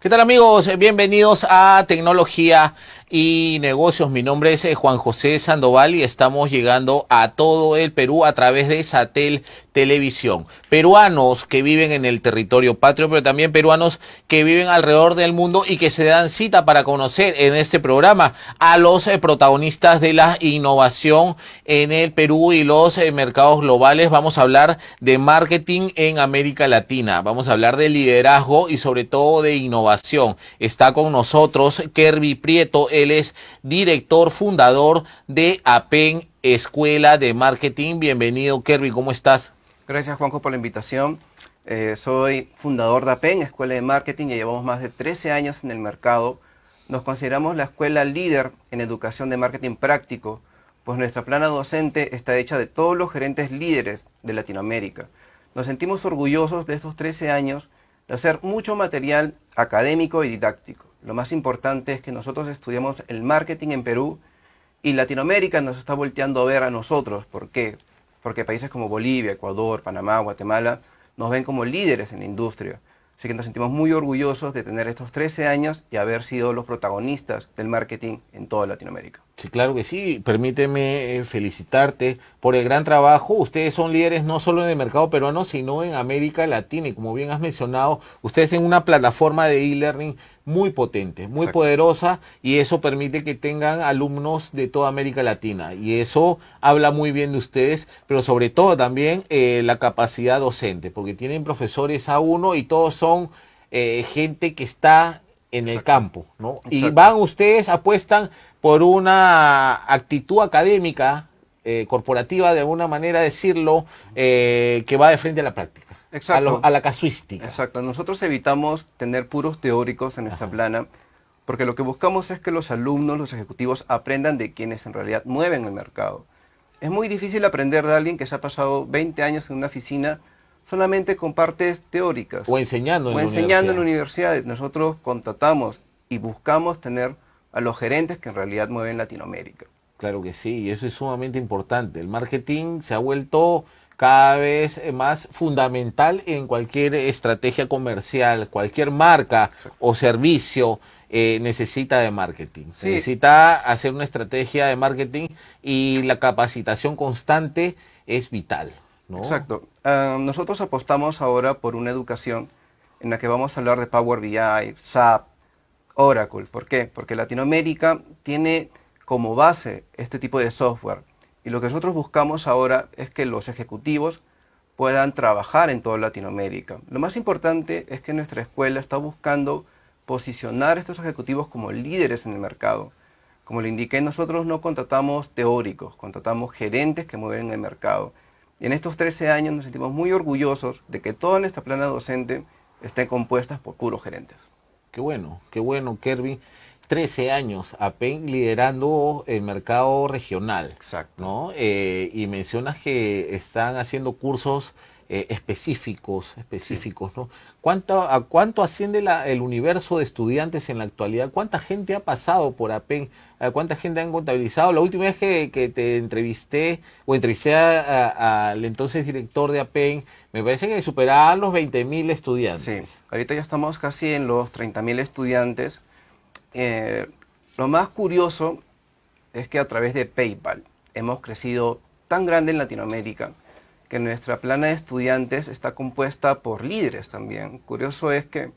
¿Qué tal amigos? Eh, bienvenidos a Tecnología y Negocios. Mi nombre es eh, Juan José Sandoval y estamos llegando a todo el Perú a través de Satel televisión. Peruanos que viven en el territorio patrio, pero también peruanos que viven alrededor del mundo y que se dan cita para conocer en este programa a los eh, protagonistas de la innovación en el Perú y los eh, mercados globales. Vamos a hablar de marketing en América Latina, vamos a hablar de liderazgo y sobre todo de innovación. Está con nosotros Kerby Prieto, él es director fundador de APEN Escuela de Marketing. Bienvenido, Kerby, ¿cómo estás? Gracias Juanjo por la invitación. Eh, soy fundador de APEN, Escuela de Marketing, y llevamos más de 13 años en el mercado. Nos consideramos la escuela líder en educación de marketing práctico, pues nuestra plana docente está hecha de todos los gerentes líderes de Latinoamérica. Nos sentimos orgullosos de estos 13 años de hacer mucho material académico y didáctico. Lo más importante es que nosotros estudiamos el marketing en Perú y Latinoamérica nos está volteando a ver a nosotros. ¿Por qué? porque países como Bolivia, Ecuador, Panamá, Guatemala nos ven como líderes en la industria. Así que nos sentimos muy orgullosos de tener estos 13 años y haber sido los protagonistas del marketing en toda Latinoamérica. Sí, claro que sí. Permíteme eh, felicitarte por el gran trabajo. Ustedes son líderes no solo en el mercado peruano, sino en América Latina. Y como bien has mencionado, ustedes tienen una plataforma de e-learning muy potente, muy poderosa, y eso permite que tengan alumnos de toda América Latina. Y eso habla muy bien de ustedes, pero sobre todo también eh, la capacidad docente, porque tienen profesores a uno y todos son eh, gente que está en el campo, ¿no? Y van ustedes, apuestan por una actitud académica, eh, corporativa, de alguna manera decirlo, eh, que va de frente a la práctica. Exacto. A, la casuística. Exacto. Nosotros evitamos tener puros teóricos en esta plana, porque lo que buscamos es que los alumnos, los ejecutivos, aprendan de quienes en realidad mueven el mercado. Es muy difícil aprender de alguien que se ha pasado 20 años en una oficina solamente con partes teóricas. O enseñando en, o enseñando en universidades. Nosotros contratamos y buscamos tener a los gerentes que en realidad mueven Latinoamérica. Claro que sí, y eso es sumamente importante. El marketing se ha vuelto cada vez eh, más fundamental en cualquier estrategia comercial, cualquier marca o servicio eh, necesita de marketing. Necesita hacer una estrategia de marketing y la capacitación constante es vital. ¿no? Exacto. Ah, nosotros apostamos ahora por una educación en la que vamos a hablar de Power BI, SAP, Oracle. ¿Por qué? Porque Latinoamérica tiene como base este tipo de software. Y lo que nosotros buscamos ahora es que los ejecutivos puedan trabajar en toda Latinoamérica. Lo más importante es que nuestra escuela está buscando posicionar a estos ejecutivos como líderes en el mercado. Como le indiqué, nosotros no contratamos teóricos, contratamos gerentes que mueven el mercado. Y en estos 13 años nos sentimos muy orgullosos de que toda nuestra plana docente esté compuesta por puros gerentes. Qué bueno, qué bueno, Kirby. 13 años pen liderando el mercado regional. Exacto. ¿no? Eh, y mencionas que están haciendo cursos eh, específicos, específicos, ¿no? ¿Cuánto, ¿A cuánto asciende el universo de estudiantes en la actualidad? ¿Cuánta gente ha pasado por APEN? ¿Cuánta gente han contabilizado? La última vez que, que te entrevisté o entrevisté al entonces director de APEN, me parece que superaban los 20.000 estudiantes. Sí, ahorita ya estamos casi en los 30.000 estudiantes. Eh, lo más curioso es que a través de PayPal hemos crecido tan grande en Latinoamérica que nuestra plana de estudiantes está compuesta por líderes también. Curioso es que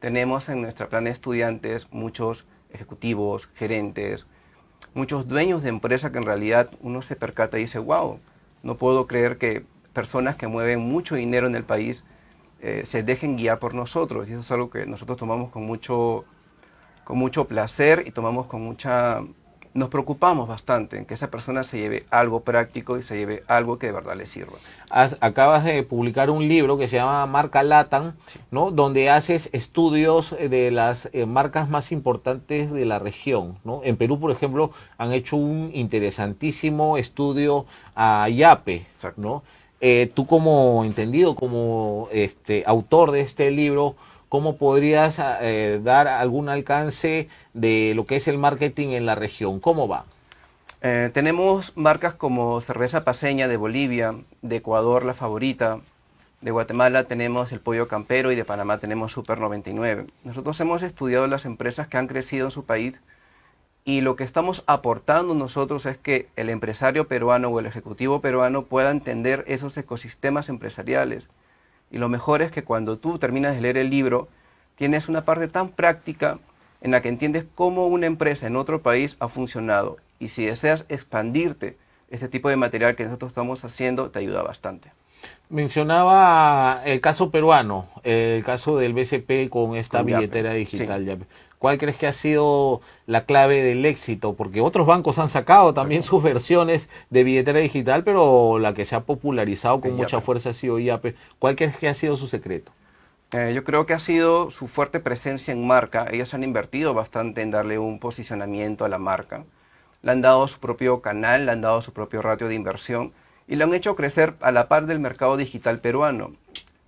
tenemos en nuestra plana de estudiantes muchos ejecutivos, gerentes, muchos dueños de empresa que en realidad uno se percata y dice, wow, no puedo creer que personas que mueven mucho dinero en el país eh, se dejen guiar por nosotros. Y eso es algo que nosotros tomamos con mucho, con mucho placer y tomamos con mucha... Nos preocupamos bastante en que esa persona se lleve algo práctico y se lleve algo que de verdad le sirva. acabas de publicar un libro que se llama Marca Latam, ¿no? Donde haces estudios de las eh, marcas más importantes de la región, ¿no? En Perú, por ejemplo, han hecho un interesantísimo estudio a Yape, Exacto. ¿no? Eh, tú como entendido, como este, autor de este libro, ¿cómo podrías ah, eh, dar algún alcance de lo que es el marketing en la región? ¿Cómo va? Eh, tenemos marcas como Cerveza Paseña de Bolivia, de Ecuador La Favorita, de Guatemala tenemos el Pollo Campero y de Panamá tenemos Super 99. Nosotros hemos estudiado las empresas que han crecido en su país y lo que estamos aportando nosotros es que el empresario peruano o el ejecutivo peruano pueda entender esos ecosistemas empresariales. Y lo mejor es que cuando tú terminas de leer el libro, tienes una parte tan práctica en la que entiendes cómo una empresa en otro país ha funcionado. Y si deseas expandirte, ese tipo de material que nosotros estamos haciendo te ayuda bastante. Mencionaba el caso peruano, el caso del BCP con esta billetera digital. ¿Cuál crees que ha sido la clave del éxito? Porque otros bancos han sacado también sus versiones de billetera digital, pero la que se ha popularizado con mucha fuerza ha sido IAPE. ¿Cuál crees que ha sido su secreto? Eh, yo creo que ha sido su fuerte presencia en marca. Ellos han invertido bastante en darle un posicionamiento a la marca. Le han dado su propio canal, le han dado su propio ratio de inversión y lo han hecho crecer a la par del mercado digital peruano.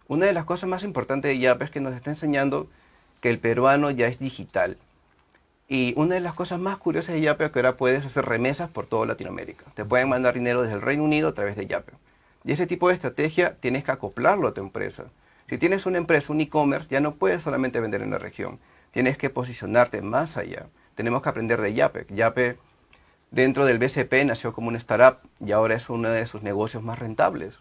Una de las cosas más importantes de IAPE es que nos está enseñando que el peruano ya es digital. Y una de las cosas más curiosas de Yapeo es que ahora puedes hacer remesas por toda Latinoamérica. Te pueden mandar dinero desde el Reino Unido a través de Yapeo. Y ese tipo de estrategia tienes que acoplarlo a tu empresa. Si tienes una empresa, un e-commerce, ya no puedes solamente vender en la región. Tienes que posicionarte más allá. Tenemos que aprender de Yape. Yape dentro del BCP nació como una startup y ahora es uno de sus negocios más rentables.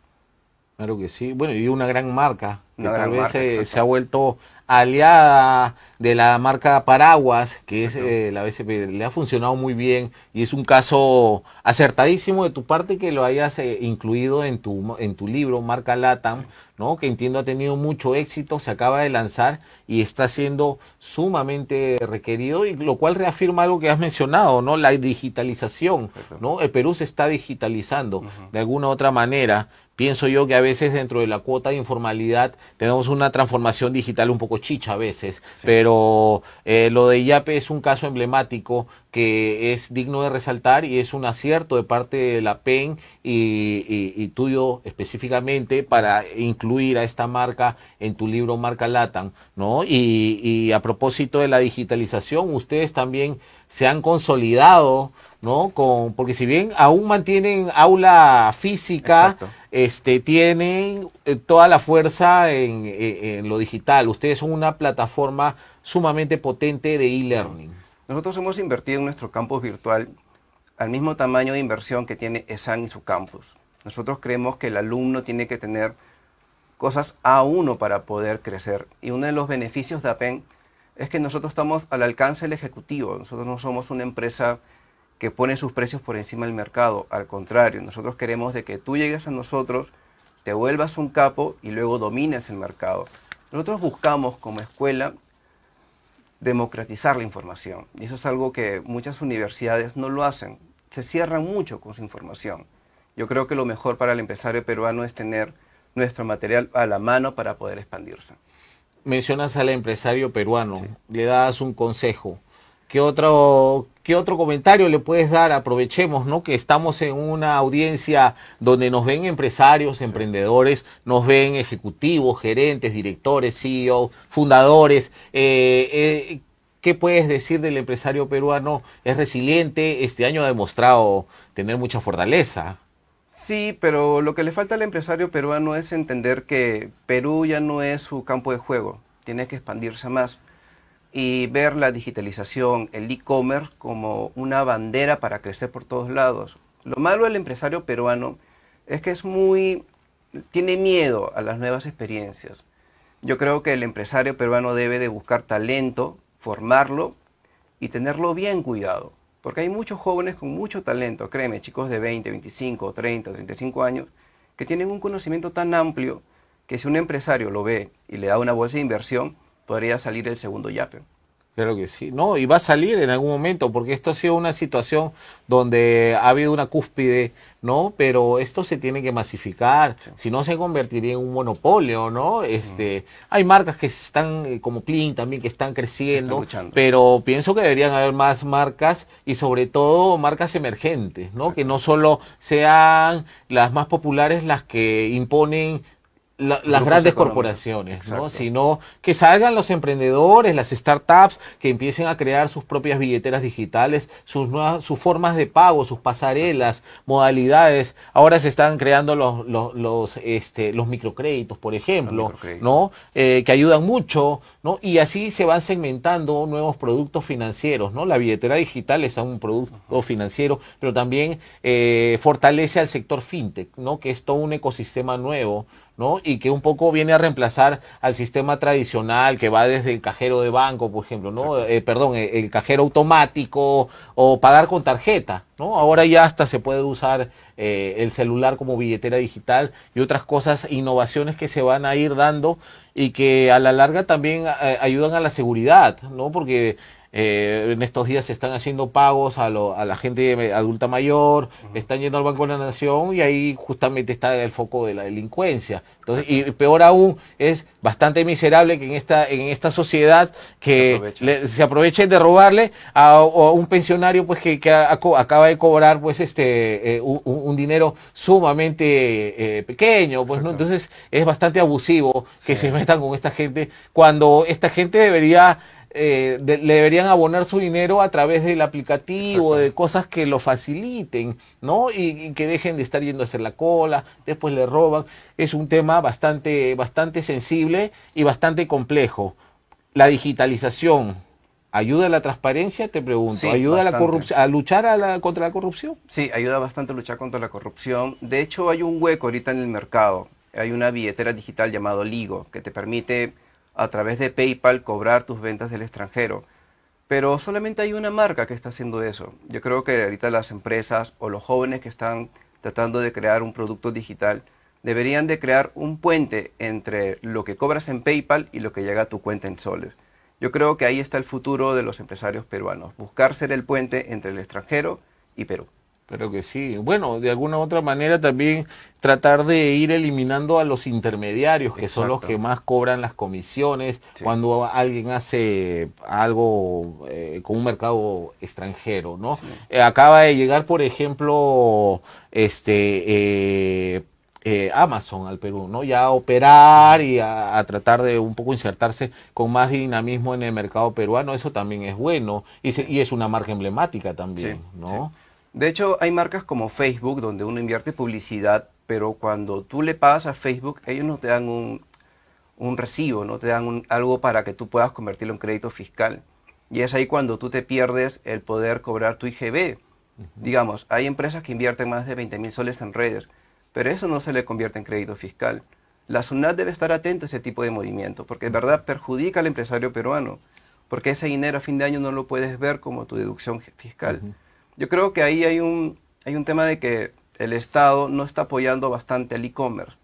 Claro que sí. Bueno, y una gran marca que tal vez se, ha vuelto aliada de la marca Paraguas, que es eh, la BCP. Le ha funcionado muy bien y es un caso acertadísimo de tu parte que lo hayas eh, incluido en tu, en tu libro, Marca Latam, ¿no? que entiendo ha tenido mucho éxito, se acaba de lanzar y está siendo sumamente requerido, y lo cual reafirma algo que has mencionado, ¿no? la digitalización. ¿no? El Perú se está digitalizando de alguna u otra manera. Pienso yo que a veces dentro de la cuota de informalidad tenemos una transformación digital un poco chicha a veces, pero eh, lo de IAPE es un caso emblemático que es digno de resaltar y es un acierto de parte de la PEN y, y, y, tuyo específicamente para incluir a esta marca en tu libro Marca Latam, ¿no? Y, y a propósito de la digitalización, ustedes también se han consolidado ¿no? porque si bien aún mantienen aula física, este, tienen eh, toda la fuerza en, eh, en, lo digital. Ustedes son una plataforma sumamente potente de e-learning. Nosotros hemos invertido en nuestro campus virtual al mismo tamaño de inversión que tiene ESAN y su campus. Nosotros creemos que el alumno tiene que tener cosas a uno para poder crecer. Y uno de los beneficios de APEN es que nosotros estamos al alcance del ejecutivo. Nosotros no somos una empresa que pone sus precios por encima del mercado. Al contrario, nosotros queremos de que tú llegues a nosotros, te vuelvas un capo y luego domines el mercado. Nosotros buscamos como escuela democratizar la información. Y eso es algo que muchas universidades no lo hacen. Se cierran mucho con su información. Yo creo que lo mejor para el empresario peruano es tener nuestro material a la mano para poder expandirse. Mencionas al empresario peruano, le das un consejo. ¿Qué otro, otro comentario le puedes dar? Aprovechemos, ¿no? Que estamos en una audiencia donde nos ven empresarios, emprendedores, nos ven ejecutivos, gerentes, directores, CEO, fundadores. Eh, eh, ¿Qué puedes decir del empresario peruano? Es resiliente, este año ha demostrado tener mucha fortaleza. Sí, pero lo que le falta al empresario peruano es entender que Perú ya no es su campo de juego, tiene que expandirse más y ver la digitalización, el e-commerce como una bandera para crecer por todos lados. Lo malo del empresario peruano es que es muy tiene miedo a las nuevas experiencias. Yo creo que el empresario peruano debe de buscar talento, formarlo y tenerlo bien cuidado, porque hay muchos jóvenes con mucho talento, créeme, chicos de 20, 25, 30, 35 años que tienen un conocimiento tan amplio que si un empresario lo ve y le da una bolsa de inversión, podría salir el segundo yape. Claro que sí, no, y va a salir en algún momento, porque esto ha sido una situación donde ha habido una cúspide, ¿no? Pero esto se tiene que masificar, si no se convertiría en un monopolio, ¿no? Este, Hay marcas que están, eh, como Clean también, que están creciendo, pero pienso que deberían haber más marcas y sobre todo marcas emergentes, ¿no? Que no solo sean las más populares las que imponen las grandes corporaciones, ¿no? sino que salgan los emprendedores, las startups, que empiecen a crear sus propias billeteras digitales, sus nuevas, sus formas de pago, sus pasarelas, modalidades. Ahora se están creando los, los, los este, los microcréditos, por ejemplo, ¿no? Eh, que ayudan mucho, ¿no? Y así se van segmentando nuevos productos financieros, ¿no? La billetera digital es un producto financiero, pero también eh, fortalece al sector fintech, ¿no? Que es todo un ecosistema nuevo ¿no? Y que un poco viene a reemplazar al sistema tradicional que va desde el cajero de banco, por ejemplo, ¿no? Eh, perdón, eh, el, cajero automático o pagar con tarjeta, ¿no? Ahora ya hasta se puede usar eh, el celular como billetera digital y otras cosas, innovaciones que se van a ir dando y que a la larga también ayudan a la seguridad, ¿no? Porque eh, en estos días se están haciendo pagos a, la gente adulta mayor, están yendo al Banco de la Nación y ahí justamente está el foco de la delincuencia. Entonces, y peor aún, es bastante miserable que en esta, en esta sociedad que se, aprovechen, de robarle a, un pensionario pues que, acaba de cobrar pues este eh, un, dinero sumamente eh, pequeño. Pues, ¿no? Entonces es bastante abusivo que se metan con esta gente cuando esta gente debería eh, le deberían abonar su dinero a través del aplicativo, de cosas que lo faciliten, ¿no? Y, que dejen de estar yendo a hacer la cola, después le roban. Es un tema bastante, bastante sensible y bastante complejo. La digitalización. ¿Ayuda a la transparencia? Te pregunto. ¿Ayuda a, la corrupción, a luchar contra la corrupción? Sí, ayuda bastante a luchar contra la corrupción. De hecho, hay un hueco ahorita en el mercado. Hay una billetera digital llamado Ligo que te permite a través de PayPal cobrar tus ventas del extranjero. Pero solamente hay una marca que está haciendo eso. Yo creo que ahorita las empresas o los jóvenes que están tratando de crear un producto digital deberían de crear un puente entre lo que cobras en PayPal y lo que llega a tu cuenta en soles. Yo creo que ahí está el futuro de los empresarios peruanos, buscar ser el puente entre el extranjero y Perú. Pero que sí. Bueno, de alguna u otra manera también tratar de ir eliminando a los intermediarios, que son los que más cobran las comisiones cuando alguien hace algo eh, con un mercado extranjero, ¿no? Eh, acaba de llegar, por ejemplo, este... Eh, Amazon al Perú, ¿no? Ya a operar y a, tratar de un poco insertarse con más dinamismo en el mercado peruano, eso también es bueno y, es una marca emblemática también, ¿no? De hecho, hay marcas como Facebook donde uno invierte publicidad, pero cuando tú le pagas a Facebook, ellos no te dan un, recibo, no te dan algo para que tú puedas convertirlo en crédito fiscal. Y es ahí cuando tú te pierdes el poder cobrar tu IGB. Digamos, hay empresas que invierten más de 20 mil soles en redes, pero eso no se le convierte en crédito fiscal. La SUNAT debe estar atenta a ese tipo de movimiento, porque de verdad perjudica al empresario peruano, porque ese dinero a fin de año no lo puedes ver como tu deducción fiscal. Yo creo que ahí hay un, hay un tema de que el Estado no está apoyando bastante al e-commerce,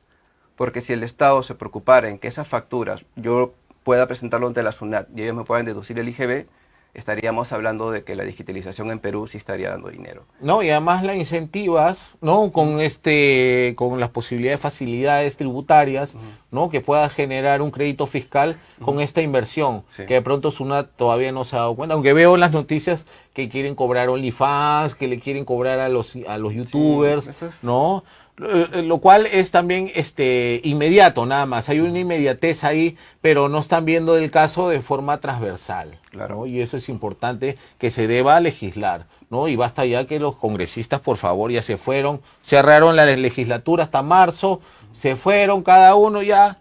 porque si el Estado se preocupara en que esas facturas yo pueda presentarlo ante la SUNAT y ellos me puedan deducir el IGB, estaríamos hablando de que la digitalización en Perú sí estaría dando dinero. No, y además las incentivas, ¿no? Con este, con las posibilidades de facilidades tributarias, ¿no? Que pueda generar un crédito fiscal con esta inversión, que de pronto Sunat todavía no se ha dado cuenta, aunque veo en las noticias que quieren cobrar OnlyFans, que le quieren cobrar a los, a los youtubers, ¿no? Eh, eh, lo cual es también este, inmediato, nada más. Hay una inmediatez ahí, pero no están viendo el caso de forma transversal. Claro. Y eso es importante que se deba legislar. ¿no? Y basta ya que los congresistas, por favor, ya se fueron. Cerraron la legislatura hasta marzo, se fueron cada uno ya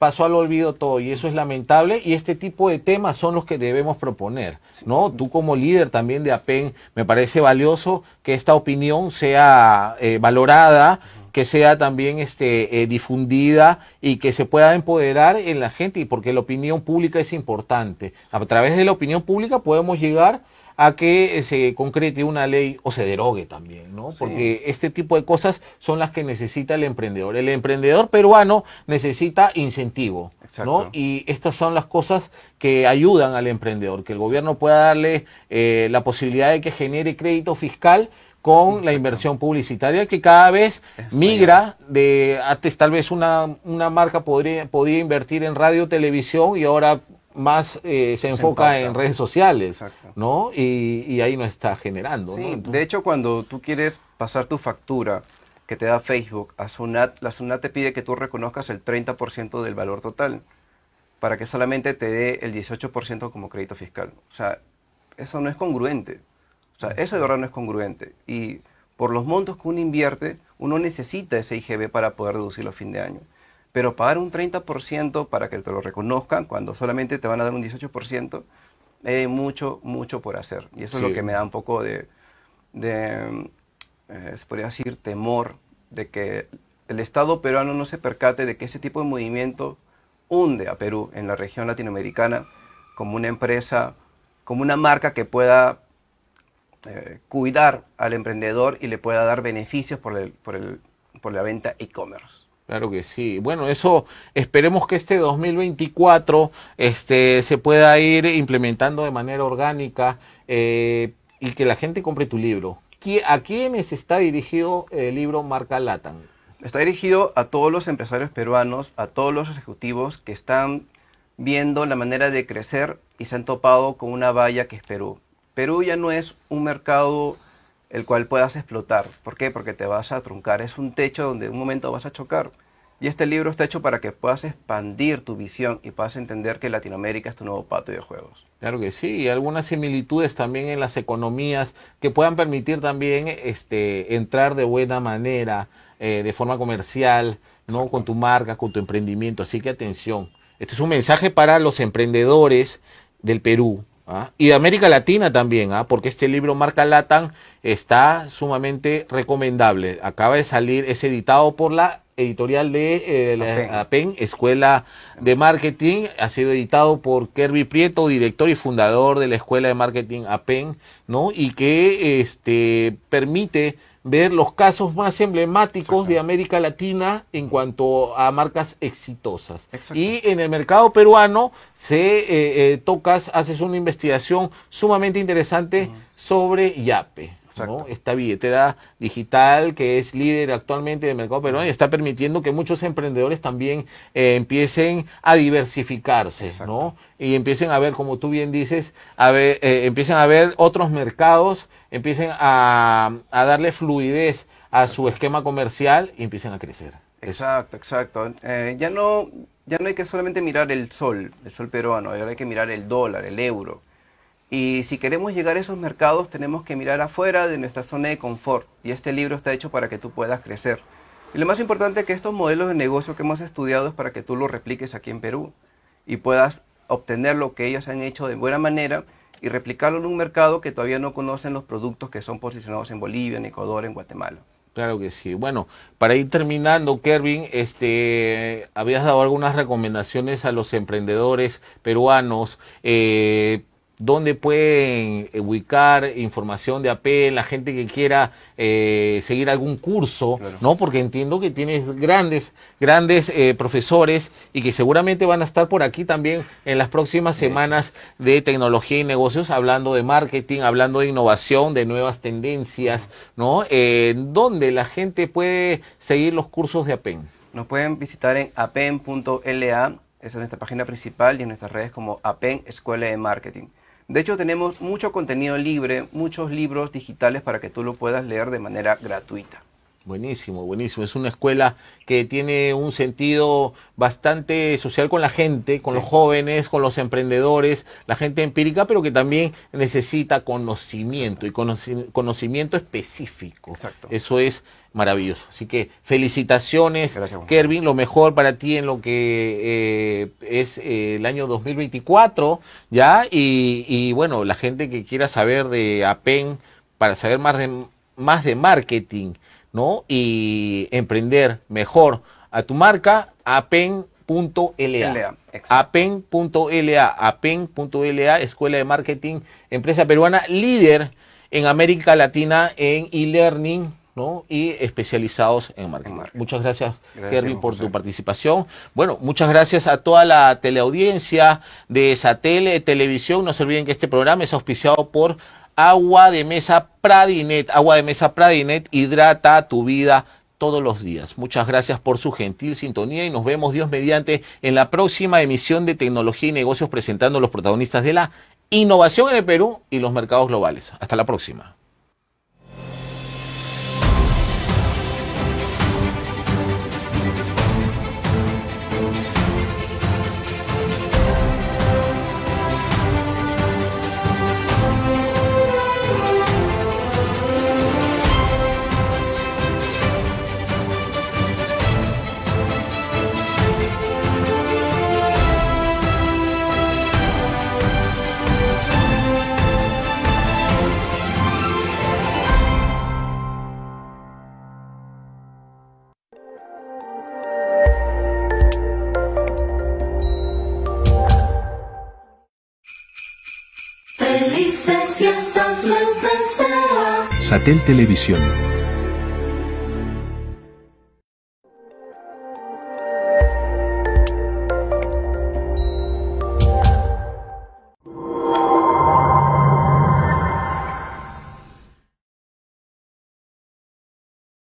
pasó al olvido todo y eso es lamentable y este tipo de temas son los que debemos proponer, ¿no? Tú como líder también de APEN, me parece valioso que esta opinión sea eh, valorada, que sea también este, eh, difundida y que se pueda empoderar en la gente, porque la opinión pública es importante. A través de la opinión pública podemos llegar a que eh, se concrete una ley o se derogue también, ¿no? Porque este tipo de cosas son las que necesita el emprendedor. El emprendedor peruano necesita incentivo, ¿no? Y estas son las cosas que ayudan al emprendedor, que el gobierno pueda darle eh, la posibilidad de que genere crédito fiscal con la inversión publicitaria que cada vez migra de antes tal vez una, marca podría, podía invertir en radio, televisión y ahora más eh, se enfoca en redes sociales, ¿no? Y, ahí no está generando. ¿no? de hecho, cuando tú quieres pasar tu factura que te da Facebook a Sunat, la Sunat te pide que tú reconozcas el 30% del valor total para que solamente te dé el 18% como crédito fiscal. O sea, eso no es congruente. O sea, eso de verdad no es congruente. Y por los montos que uno invierte, uno necesita ese IGB para poder reducirlo a fin de año. Pero pagar un 30% para que te lo reconozcan cuando solamente te van a dar un 18%, hay mucho, mucho por hacer. Y eso es lo que me da un poco de, eh, se podría decir, temor de que el Estado peruano no se percate de que ese tipo de movimiento hunde a Perú en la región latinoamericana como una empresa, como una marca que pueda eh, cuidar al emprendedor y le pueda dar beneficios por, por, por la venta e-commerce. Claro que sí. Bueno, eso esperemos que este 2024 este, se pueda ir implementando de manera orgánica eh, y que la gente compre tu libro. ¿A quiénes está dirigido el libro Marca Latam? Está dirigido a todos los empresarios peruanos, a todos los ejecutivos que están viendo la manera de crecer y se han topado con una valla que es Perú. Perú ya no es un mercado el cual puedas explotar. ¿Por qué? Porque te vas a truncar. Es un techo donde en un momento vas a chocar. Y este libro está hecho para que puedas expandir tu visión y puedas entender que Latinoamérica es tu nuevo patio de juegos. Claro que sí, y algunas similitudes también en las economías que puedan permitir también este, entrar de buena manera, eh, de forma comercial, ¿no? con tu marca, con tu emprendimiento. Así que atención, este es un mensaje para los emprendedores del Perú ¿Ah? y de América Latina también, ¿ah? porque este libro Marca Latam está sumamente recomendable. Acaba de salir, es editado por la editorial de eh, la, APEN, Escuela de Marketing, ha sido editado por Kirby Prieto, director y fundador de la Escuela de Marketing APEN, ¿no? Y que este, permite ver los casos más emblemáticos de América Latina en cuanto a marcas exitosas. Y en el mercado peruano se eh, eh, tocas, haces una investigación sumamente interesante sobre Yape. Esta billetera digital que es líder actualmente del mercado peruano y está permitiendo que muchos emprendedores también eh, empiecen a diversificarse, ¿no? Y empiecen a ver, como tú bien dices, a ver, empiezan a ver otros mercados empiecen a, darle fluidez a su esquema comercial y empiecen a crecer. Exacto, exacto. Eh, ya, no, ya no hay que solamente mirar el sol, el sol peruano, ahora hay que mirar el dólar, el euro. Y si queremos llegar a esos mercados tenemos que mirar afuera de nuestra zona de confort. Y este libro está hecho para que tú puedas crecer. Y lo más importante es que estos modelos de negocio que hemos estudiado es para que tú los repliques aquí en Perú y puedas obtener lo que ellos han hecho de buena manera y replicarlo en un mercado que todavía no conocen los productos que son posicionados en Bolivia, en Ecuador, en Guatemala. Claro que sí. Bueno, para ir terminando, Kervin, este, habías dado algunas recomendaciones a los emprendedores peruanos. Eh, dónde pueden eh, ubicar información de AP, la gente que quiera eh, seguir algún curso, ¿no? Porque entiendo que tienes grandes, grandes eh, profesores y que seguramente van a estar por aquí también en las próximas semanas de tecnología y negocios, hablando de marketing, hablando de innovación, de nuevas tendencias, ¿no? ¿Dónde la gente puede seguir los cursos de APEN? Nos pueden visitar en apen.la, esa es nuestra página principal y en nuestras redes como APEN Escuela de Marketing. De hecho, tenemos mucho contenido libre, muchos libros digitales para que tú lo puedas leer de manera gratuita. Buenísimo, buenísimo. Es una escuela que tiene un sentido bastante social con la gente, con los jóvenes, con los emprendedores, la gente empírica, pero que también necesita conocimiento y conocimiento específico. Exacto. Eso es maravilloso. Así que felicitaciones, Gracias, Kervin, lo mejor para ti en lo que eh, es eh, el año 2024, ¿ya? Y, bueno, la gente que quiera saber de APEN, para saber más de, más de marketing ¿no? Y emprender mejor a tu marca, apen.la. Apen.la, apen.la, Escuela de Marketing, empresa peruana líder en América Latina en e-learning, ¿no? Y especializados en marketing. Muchas gracias, por tu participación. Bueno, muchas gracias a toda la teleaudiencia de Satel Televisión. No se olviden que este programa es auspiciado por Agua de mesa Pradinet, agua de mesa Pradinet hidrata tu vida todos los días. Muchas gracias por su gentil sintonía y nos vemos Dios mediante en la próxima emisión de Tecnología y Negocios presentando los protagonistas de la innovación en el Perú y los mercados globales. Hasta la próxima. Satel Televisión.